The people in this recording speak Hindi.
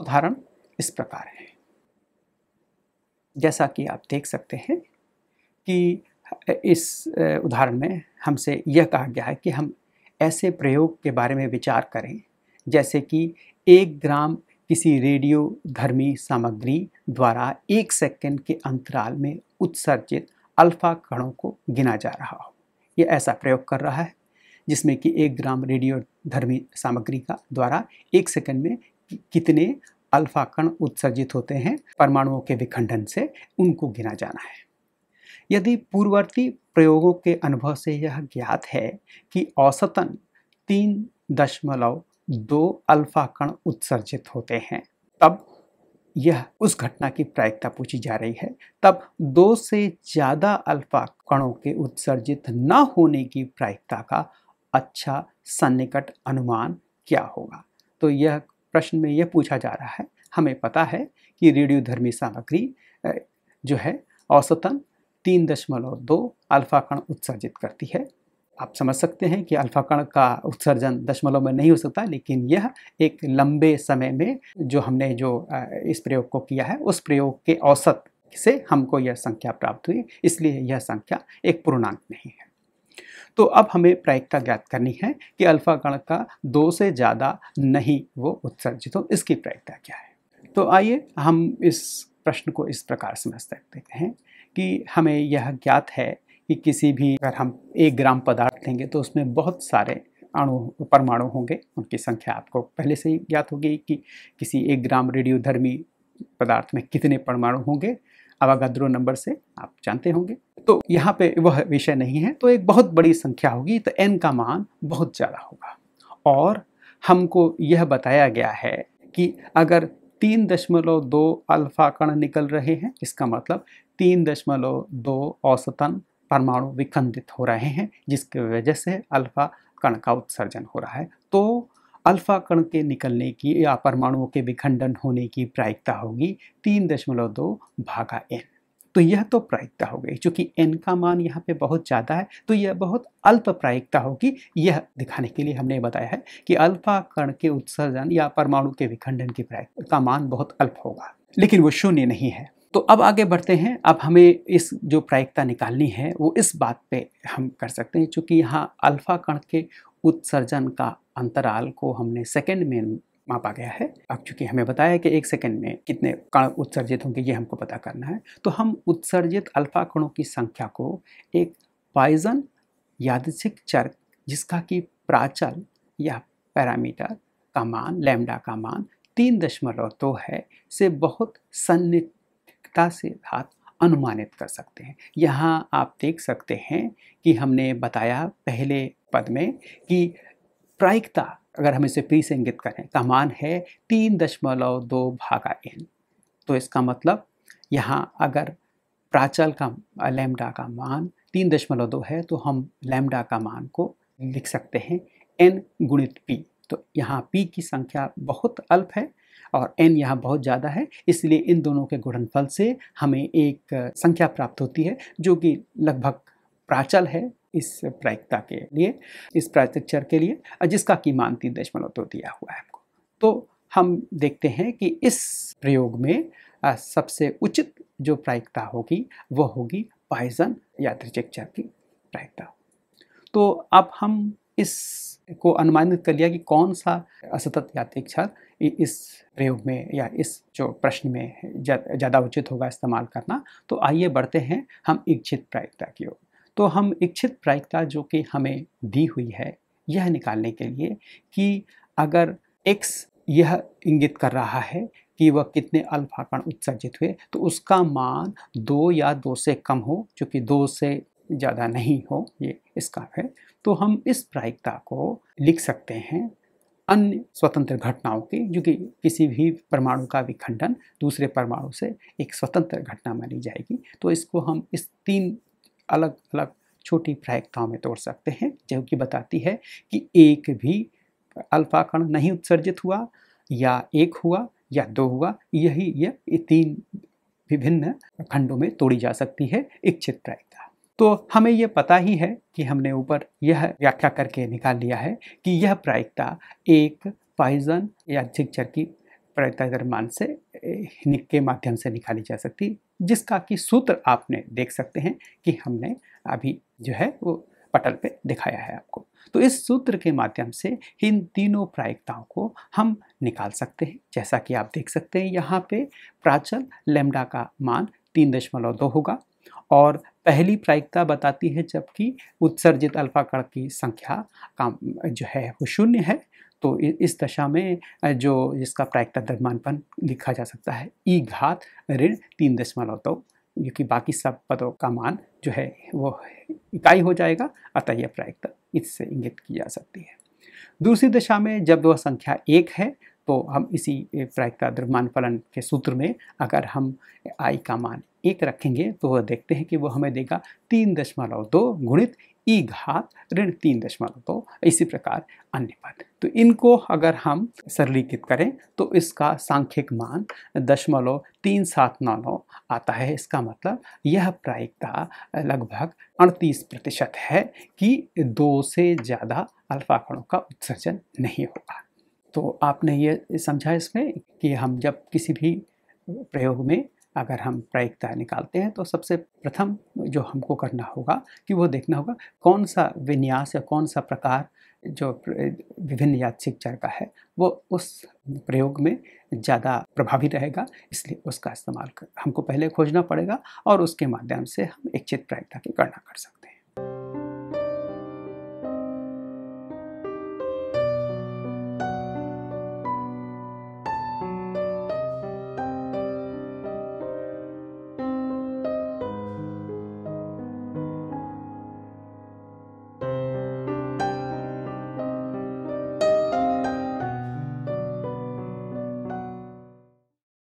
उदाहरण इस प्रकार है जैसा कि आप देख सकते हैं कि इस उदाहरण में हमसे यह कहा गया है कि हम ऐसे प्रयोग के बारे में विचार करें जैसे कि एक ग्राम किसी रेडियो धर्मी सामग्री द्वारा एक सेकंड के अंतराल में उत्सर्जित अल्फा कणों को गिना जा रहा हो यह ऐसा प्रयोग कर रहा है जिसमें कि एक ग्राम रेडियो धर्मी सामग्री का द्वारा एक सेकंड में कितने अल्फा कण उत्सर्जित होते हैं परमाणुओं के विखंडन से उनको गिना जाना है यदि पूर्ववर्ती प्रयोगों के अनुभव से यह ज्ञात है कि औसतन तीन दशमलव दो अल्फा कण उत्सर्जित होते हैं तब यह उस घटना की प्रायिकता पूछी जा रही है तब दो से ज़्यादा अल्फा कणों के उत्सर्जित न होने की प्रायिकता का अच्छा सन्निकट अनुमान क्या होगा तो यह प्रश्न में यह पूछा जा रहा है हमें पता है कि रेडियोधर्मी सामग्री जो है औसतन तीन दशमलव दो अल्फा कण उत्सर्जित करती है आप समझ सकते हैं कि अल्फा कण का उत्सर्जन दशमलव में नहीं हो सकता लेकिन यह एक लंबे समय में जो हमने जो इस प्रयोग को किया है उस प्रयोग के औसत से हमको यह संख्या प्राप्त हुई इसलिए यह संख्या एक पूर्णांक नहीं है तो अब हमें प्रायिकता ज्ञात करनी है कि अल्फा कण का दो से ज़्यादा नहीं वो उत्सर्जित हो इसकी प्रायिकता क्या है तो आइए हम इस प्रश्न को इस प्रकार समझ सकते हैं कि हमें यह ज्ञात है कि किसी भी अगर हम एक ग्राम पदार्थ देंगे तो उसमें बहुत सारे अणु परमाणु होंगे उनकी संख्या आपको पहले से ही ज्ञात होगी कि किसी एक ग्राम रेडियोधर्मी पदार्थ में कितने परमाणु होंगे अवागद्रो नंबर से आप जानते होंगे तो यहाँ पे वह विषय नहीं है तो एक बहुत बड़ी संख्या होगी तो एन का मान बहुत ज़्यादा होगा और हमको यह बताया गया है कि अगर तीन दशमलव दो अल्फा कण निकल रहे हैं इसका मतलब तीन दशमलव दो औसतन परमाणु विखंडित हो रहे हैं जिसकी वजह से अल्फा कण का उत्सर्जन हो रहा है तो अल्फा कण के निकलने की या परमाणुओं के विखंडन होने की प्रायिकता होगी तीन दशमलव दो भागा एन तो यह तो प्रायिकता हो गई चूंकि एन का मान यहाँ पे बहुत ज़्यादा है तो यह बहुत अल्प प्रायिकता होगी यह दिखाने के लिए हमने बताया है कि अल्फा कण के उत्सर्जन या परमाणु के विखंडन की प्रायिकता का मान बहुत अल्प होगा लेकिन वो शून्य नहीं है तो अब आगे बढ़ते हैं अब हमें इस जो प्रायिकता निकालनी है वो इस बात पे हम कर सकते हैं क्योंकि यहाँ अल्फा कण के उत्सर्जन का अंतराल को हमने सेकेंड में मापा गया है अब चूंकि हमें बताया कि एक सेकेंड में कितने कण उत्सर्जित होंगे ये हमको पता करना है तो हम उत्सर्जित अल्फा कणों की संख्या को एक पाइजन यादृच्छिक चर जिसका कि प्राचल या पैरामीटर का मान लैम्डा का मान तीन दशमलव दो है से बहुत सन्निता से हाथ अनुमानित कर सकते हैं यहाँ आप देख सकते हैं कि हमने बताया पहले पद में कि प्रायिकता अगर हम इसे प्री से इंगित करें का मान है तीन दशमलव दो भागा एन तो इसका मतलब यहाँ अगर प्राचल का लैम्डा का मान तीन दशमलव दो है तो हम लैम्डा का मान को लिख सकते हैं एन गुणित पी तो यहाँ पी की संख्या बहुत अल्प है और एन यहाँ बहुत ज़्यादा है इसलिए इन दोनों के गुणनफल से हमें एक संख्या प्राप्त होती है जो कि लगभग प्राचल है इस प्रायिकता के लिए इस प्रायिकचर के लिए जिसका मान तीन दशमलव तो दिया हुआ है हमको तो हम देखते हैं कि इस प्रयोग में सबसे उचित जो प्रायिकता होगी वह होगी पाइजन या त्रिचेक्चर की प्रायिकता तो अब हम इस को अनुमानित कर लिया कि कौन सा असतत यात्रिक इस प्रयोग में या इस जो प्रश्न में ज़्यादा जा, उचित होगा इस्तेमाल करना तो आइए बढ़ते हैं हम इच्छित प्रायिकता की ओर तो हम इच्छित प्रायिकता जो कि हमें दी हुई है यह निकालने के लिए कि अगर x यह इंगित कर रहा है कि वह कितने अल्फा कण उत्सर्जित हुए तो उसका मान दो या दो से कम हो चूँकि दो से ज़्यादा नहीं हो ये इसका है तो हम इस प्रायिकता को लिख सकते हैं अन्य स्वतंत्र घटनाओं की जो कि किसी भी परमाणु का विखंडन दूसरे परमाणु से एक स्वतंत्र घटना मानी जाएगी तो इसको हम इस तीन अलग अलग छोटी प्रायिकताओं में तोड़ सकते हैं जो कि बताती है कि एक भी अल्फा कण नहीं उत्सर्जित हुआ या एक हुआ या दो हुआ यही यह ये तीन विभिन्न खंडों में तोड़ी जा सकती है इच्छित प्रायिकता तो हमें यह पता ही है कि हमने ऊपर यह व्याख्या करके निकाल लिया है कि यह प्रायिकता एक पाइजन या झिक्चर की मान से के माध्यम से निकाली जा सकती जिसका कि सूत्र आपने देख सकते हैं कि हमने अभी जो है वो पटल पे दिखाया है आपको तो इस सूत्र के माध्यम से इन तीनों प्रायिकताओं को हम निकाल सकते हैं जैसा कि आप देख सकते हैं यहाँ पे प्राचल लेमडा का मान तीन दशमलव दो होगा और पहली प्रायिकता बताती है जबकि उत्सर्जित अल्फा कण की संख्या का जो है वो शून्य है तो इस दशा में जो इसका प्रायिकता द्रव्यमानपन लिखा जा सकता है ई घात ऋण तीन दशमलव दो तो, क्योंकि बाकी सब पदों का मान जो है वो इकाई हो जाएगा अतः यह प्रायिकता इससे इंगित की जा सकती है दूसरी दशा में जब वह संख्या एक है तो हम इसी प्रायिकता द्रव्यमान फलन के सूत्र में अगर हम आई का मान एक रखेंगे तो वह देखते हैं कि वह हमें देगा तीन दशमलव दो गुणित ई घात ऋण तीन दशमलव दो इसी प्रकार अन्य पद तो इनको अगर हम सरलीकृत करें तो इसका सांख्यिक मान दशमलव तीन सात नौ नौ आता है इसका मतलब यह प्रायिकता लगभग अड़तीस प्रतिशत है कि दो से ज़्यादा अल्फा कणों का उत्सर्जन नहीं होगा तो आपने ये समझा इसमें कि हम जब किसी भी प्रयोग में अगर हम प्रायिकता निकालते हैं तो सबसे प्रथम जो हमको करना होगा कि वो देखना होगा कौन सा विन्यास या कौन सा प्रकार जो विभिन्न यात्रिक जड़ का है वो उस प्रयोग में ज़्यादा प्रभावी रहेगा इसलिए उसका इस्तेमाल हमको पहले खोजना पड़ेगा और उसके माध्यम से हम इच्छित प्रायिकता की गणना कर सकते हैं